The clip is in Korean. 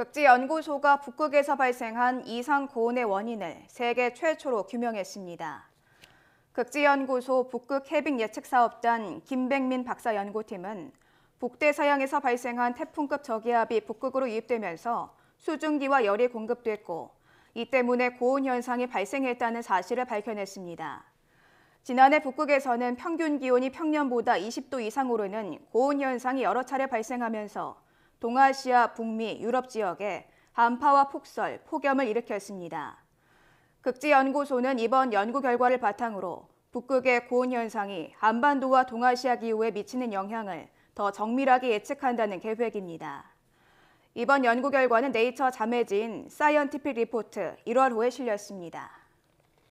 극지 연구소가 북극에서 발생한 이상 고온의 원인을 세계 최초로 규명했습니다. 극지 연구소 북극 해빙 예측 사업단 김백민 박사 연구팀은 북대 서양에서 발생한 태풍급 저기압이 북극으로 유입되면서 수증기와 열이 공급됐고 이 때문에 고온 현상이 발생했다는 사실을 밝혀냈습니다. 지난해 북극에서는 평균 기온이 평년보다 20도 이상 오르는 고온 현상이 여러 차례 발생하면서 동아시아, 북미, 유럽 지역에 한파와 폭설, 폭염을 일으켰습니다. 극지연구소는 이번 연구 결과를 바탕으로 북극의 고온 현상이 한반도와 동아시아 기후에 미치는 영향을 더 정밀하게 예측한다는 계획입니다. 이번 연구 결과는 네이처 자매지인 사이언티픽 리포트 1월호에 실렸습니다.